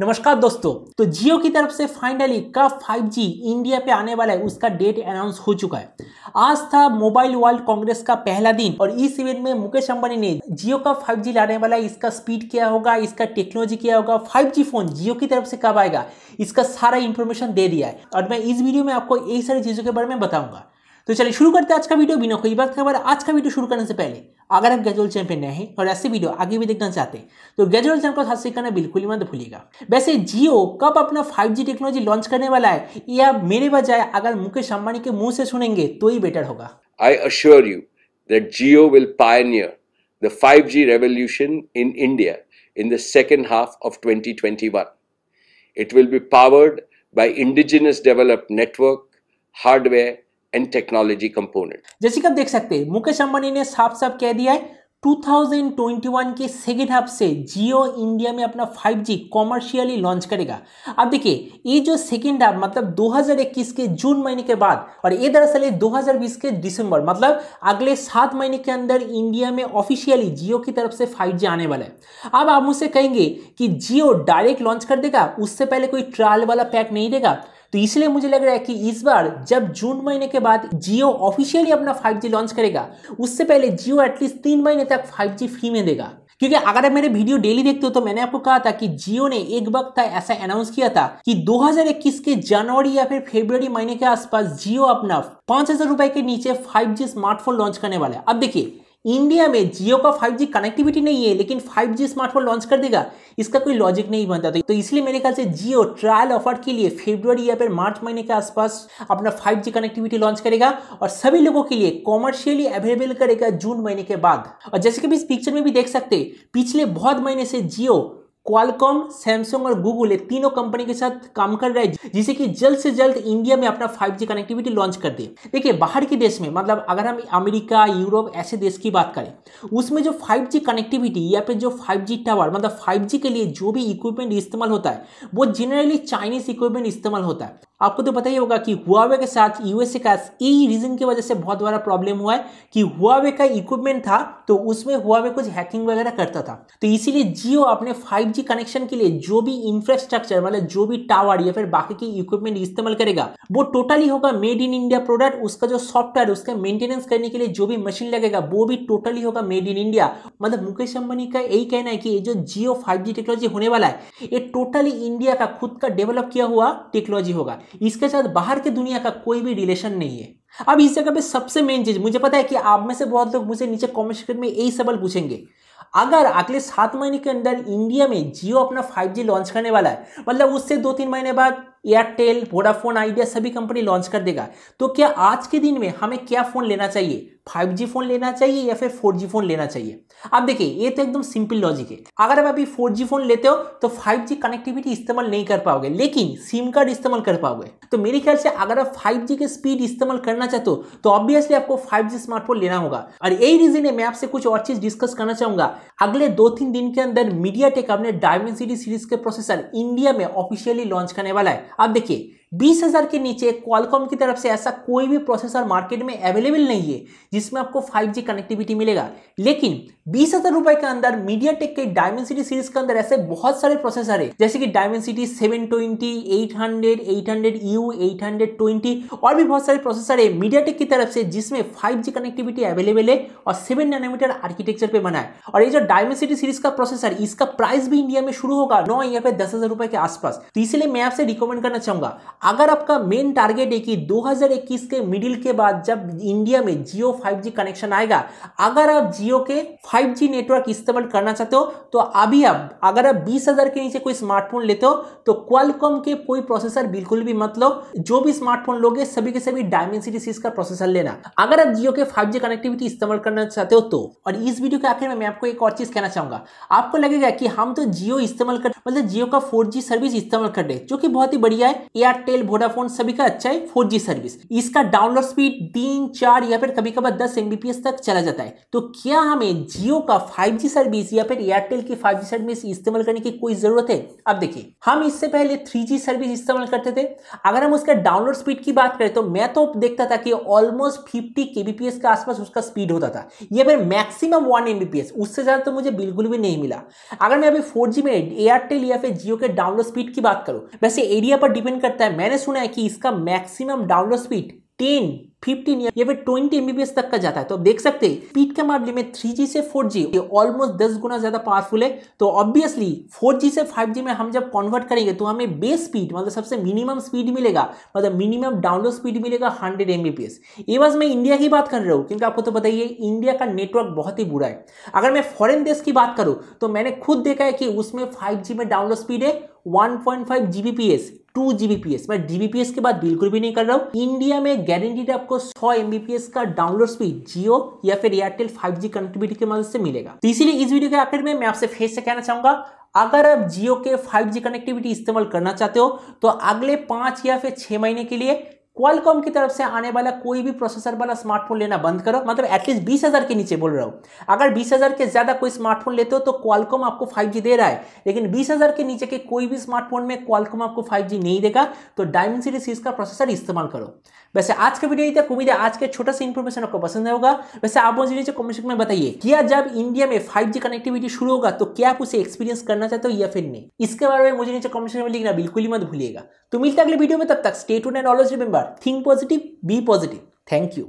नमस्कार दोस्तों तो जियो की तरफ से फाइनली कब 5G इंडिया पे आने वाला है उसका डेट अनाउंस हो चुका है आज था मोबाइल वर्ल्ड कांग्रेस का पहला दिन और इस इवेंट में मुकेश अंबानी ने जियो का 5G लाने वाला है इसका स्पीड क्या होगा इसका टेक्नोलॉजी क्या होगा 5G फोन जियो की तरफ से कब आएगा इसका सारा इन्फॉर्मेशन दे दिया है और मैं इस वीडियो में आपको यही सारी चीज़ों के बारे में बताऊंगा तो चलिए शुरू करते हैं आज का वीडियो बिना कोई वक्त खबर आज का वीडियो शुरू करने से पहले अगर आप गैजुअल चैम पे नए हैं और ऐसे वीडियो आगे भी देखना चाहते हैं तो गैजुअल चैम को हासिल करना बिल्कुल ही मत भूलिएगा वैसे जियो कब अपना फाइव टेक्नोलॉजी लॉन्च करने वाला है ये मेरे बजाय अगर मुकेश अंबानी के मुंह से सुनेंगे तो ही बेटर होगा I assure you that Jio will pioneer the 5G revolution in India in the second half of 2021. It will be powered by indigenous developed network hardware and technology component जैसे कि आप देख सकते हैं मुकेश अंबानी ने साफ साफ कह दिया है 2021 के सेकेंड हाफ से जियो इंडिया में अपना 5G कॉमर्शियली लॉन्च करेगा अब देखिए ये जो सेकेंड हाफ मतलब 2021 के जून महीने के बाद और ये दरअसल है 2020 के दिसंबर मतलब अगले सात महीने के अंदर इंडिया में ऑफिशियली जियो की तरफ से 5G आने वाला है अब आप मुझसे कहेंगे कि जियो डायरेक्ट लॉन्च कर देगा उससे पहले कोई ट्रायल वाला पैक नहीं देगा तो इसलिए मुझे लग रहा है कि इस बार जब जून महीने के बाद जियो ऑफिशियली अपना फाइव लॉन्च करेगा उससे पहले जियो एटलीस्ट तीन महीने तक फाइव फ्री में देगा क्योंकि अगर आप मेरे वीडियो डेली देखते हो तो मैंने आपको कहा था कि जियो ने एक वक्त था ऐसा अनाउंस किया था कि 2021 के जनवरी या फिर फेब्रवरी महीने के आसपास जियो अपना पांच हजार रुपए के नीचे 5G स्मार्टफोन लॉन्च करने वाला है अब देखिए इंडिया में जियो का 5G कनेक्टिविटी नहीं है लेकिन 5G स्मार्टफोन लॉन्च कर देगा इसका कोई लॉजिक नहीं बनता तो, तो इसलिए मेरे ख्याल से जियो ट्रायल ऑफर के लिए फेब्रुवरी या फिर मार्च महीने के आसपास अपना 5G कनेक्टिविटी लॉन्च करेगा और सभी लोगों के लिए कॉमर्शियली अवेलेबल करेगा जून महीने के बाद और जैसे कि इस पिक्चर में भी देख सकते पिछले बहुत महीने से जियो क्वालकॉम सैमसंग और गूगल तीनों कंपनी के साथ काम कर रहा है जिसे कि जल्द से जल्द इंडिया में अपना 5G कनेक्टिविटी लॉन्च कर दे देखिए बाहर के देश में मतलब अगर हम अमेरिका यूरोप ऐसे देश की बात करें उसमें जो 5G कनेक्टिविटी या फिर जो 5G टावर मतलब 5G के लिए जो भी इक्विपमेंट इस्तेमाल होता है वो जनरली चाइनीज इक्विपमेंट इस्तेमाल होता है आपको तो पता ही होगा कि हुआवे के साथ यूएसए का यही रीजन की वजह से बहुत बड़ा प्रॉब्लम हुआ है कि हुआवे का इक्विपमेंट था तो उसमें हुआवे कुछ हैकिंग वगैरह करता था तो इसीलिए जियो अपने 5G कनेक्शन के लिए जो भी इंफ्रास्ट्रक्चर मतलब जो भी टावर या फिर बाकी की इक्विपमेंट इस्तेमाल करेगा वो टोटली होगा मेड इन इंडिया प्रोडक्ट उसका जो सॉफ्टवेयर उसका मेंटेनेंस करने के लिए जो भी मशीन लगेगा वो भी टोटली होगा मेड इन इंडिया मतलब मुकेश अंबानी का यही कहना है कि ये जो जियो फाइव टेक्नोलॉजी होने वाला है ये टोटली इंडिया का खुद का डेवलप किया हुआ टेक्नोलॉजी होगा इसके साथ बाहर की दुनिया का कोई भी रिलेशन नहीं है अब इस जगह पे सबसे मेन चीज मुझे पता है कि आप में से बहुत लोग मुझे नीचे कॉमेंट सेक्शन में यही सवाल पूछेंगे अगर अगले सात महीने के अंदर इंडिया में जियो अपना फाइव लॉन्च करने वाला है मतलब उससे दो तीन महीने बाद एयरटेल वोडाफोन आइडिया सभी कंपनी लॉन्च कर देगा तो क्या आज के दिन में हमें क्या फ़ोन लेना चाहिए फाइव जी फोन लेना चाहिए या फिर फोर जी फोन लेना चाहिए अब देखिए ये तो एकदम सिंपल लॉजिक है अगर आप अभी फोर जी फोन लेते हो तो फाइव जी कनेक्टिविटी इस्तेमाल नहीं कर पाओगे लेकिन सिम कार्ड इस्तेमाल कर पाओगे तो मेरे ख्याल से अगर आप फाइव जी के स्पीड इस्तेमाल करना चाहते हो तो ऑब्वियसली आपको फाइव जी स्मार्टफोन लेना होगा और यही रीजन है मैं आपसे कुछ और चीज डिस्कस करना चाहूंगा अगले दो तीन दिन के अंदर मीडिया टेक अपने डायमेंड सीरीज के प्रोसेसर इंडिया में ऑफिशियली लॉन्च करने वाला है अब देखिए बीस हज़ार के नीचे क्वालकॉम की तरफ से ऐसा कोई भी प्रोसेसर मार्केट में अवेलेबल नहीं है जिसमें आपको 5G कनेक्टिविटी मिलेगा लेकिन बीस हज़ार रुपए के अंदर मीडिया टेक के डायमेंसिटी सीरीज के अंदर ऐसे बहुत सारे प्रोसेसर है जैसे कि डायमेंसिटी 720, 800, हंड्रेड ट्वेंटी और भी बहुत सारे प्रोसेसर है मीडिया टेक की तरफ से जिसमें जी कनेक्टिविटी अवेलेबल है और सेवन नैनोमीटर आर्किटेक्चर पे बना है और ये जो डायमेंसिटी सीरीज का प्रोसेसर इसका प्राइस भी इंडिया में शुरू होगा नौ या फिर दस हजार रुपए के आसपास तो इसलिए मैं आपसे रिकमेंड करना चाहूंगा अगर आपका मेन टारगेट है कि 2021 के मिडिल के बाद जब इंडिया में जियो 5G कनेक्शन आएगा अगर आप जियो के 5G नेटवर्क इस्तेमाल करना चाहते हो तो अभी आप अगर आप 20,000 के नीचे कोई स्मार्टफोन लेते हो तो क्वालकॉम के कोई प्रोसेसर बिल्कुल भी मत लो जो भी स्मार्टफोन लोगे सभी के सभी डायमेंसिटी सीज का प्रोसेसर लेना अगर आप जियो के फाइव कनेक्टिविटी इस्तेमाल करना चाहते हो तो और इस वीडियो के आखिर में मैं आपको एक और चीज कहना चाहूंगा आपको लगेगा कि हम तो जियो इस्तेमाल कर मतलब जियो का फोर सर्विस इस्तेमाल कर रहे जो कि बहुत ही बढ़िया है एयरटेल एयरटेल वोडाफोन सभी का अच्छा है फोर सर्विस इसका डाउनलोड स्पीड तीन चार या फिर कभी कभार दस एमबीपीएस तक चला जाता है तो क्या हमें जियो का फाइव सर्विस या फिर एयरटेल की फाइव सर्विस इस्तेमाल करने की कोई जरूरत है अब देखिए हम इससे पहले थ्री सर्विस इस्तेमाल करते थे अगर हम उसका डाउनलोड स्पीड की बात करें तो मैं तो देखता था कि ऑलमोस्ट फिफ्टी केबीपीएस के आसपास उसका स्पीड होता था या फिर मैक्सिमम वन एमबीपीएस उससे ज्यादा तो मुझे बिल्कुल भी नहीं मिला अगर मैं अभी फोर में एयरटेल या फिर जियो के डाउनलोड स्पीड की बात करूं वैसे एरिया पर डिपेंड करता है मैंने सुना है कि इसका मैक्सिमम डाउनलोड स्पीड 10, 15 या फिर 20 एमबीबीएस तक का जाता है तो आप देख सकते हैं स्पीड के मामले में 3G से 4G ये ऑलमोस्ट 10 गुना ज्यादा पावरफुल है तो ऑब्वियसली 4G से 5G में हम जब कन्वर्ट करेंगे तो हमें बेस स्पीड मतलब सबसे मिनिमम स्पीड मिलेगा मतलब मिनिमम डाउनलोड स्पीड मिलेगा 100 एमबीपीएस ये बात मैं इंडिया की बात कर रहा हूँ क्योंकि आपको तो बताइए इंडिया का नेटवर्क बहुत ही बुरा है अगर मैं फॉरन देश की बात करूँ तो मैंने खुद देखा है कि उसमें फाइव में डाउनलोड स्पीड है 1.5 जीबीपीएस 2 जीबीपीएस मैं जीबीपीएस के बाद बिल्कुल भी नहीं कर रहा हूँ इंडिया में गारंटीड आपको 100 एमबीपीएस का डाउनलोड स्पीड जियो या फिर एयरटेल 5G कनेक्टिविटी के मदद से मिलेगा तो इसीलिए इस वीडियो के आखिर में मैं आपसे फेस से कहना चाहूंगा अगर आप जियो के 5G कनेक्टिविटी इस्तेमाल करना चाहते हो तो अगले पांच या फिर छह महीने के लिए क्वालकॉम की तरफ से आने वाला कोई भी प्रोसेसर वाला स्मार्टफोन लेना बंद करो मतलब एटलीस्ट बीस हज़ार के नीचे बोल रहा हूँ अगर बीस हज़ार के ज़्यादा कोई स्मार्टफोन लेते हो तो क्वालकॉम आपको फाइव जी दे रहा है लेकिन बीस हज़ार के नीचे के कोई भी स्मार्टफोन में क्वालकॉम आपको फाइव जी नहीं देगा तो डायमंड सीरीज सीरीज का प्रोसेसर इस्तेमाल करो वैसे आज का वीडियो इतना उम्मीद है आज के छोटा सा इन्फॉर्मेशन आपको पसंद होगा वैसे आप मुझे नीचे कमेंट में बताइए क्या जब इंडिया में फाइव जी कनेक्टिविटी शुरू होगा तो क्या आप उसे एक्सपीरियंस करना चाहते हो या फिर नहीं इसके बारे में मुझे नीचे कमेंट में लिखना बिल्कुल ही मत भूलिएगा तो मिलते अगले वीडियो में तब तक state and always remember think positive be positive thank you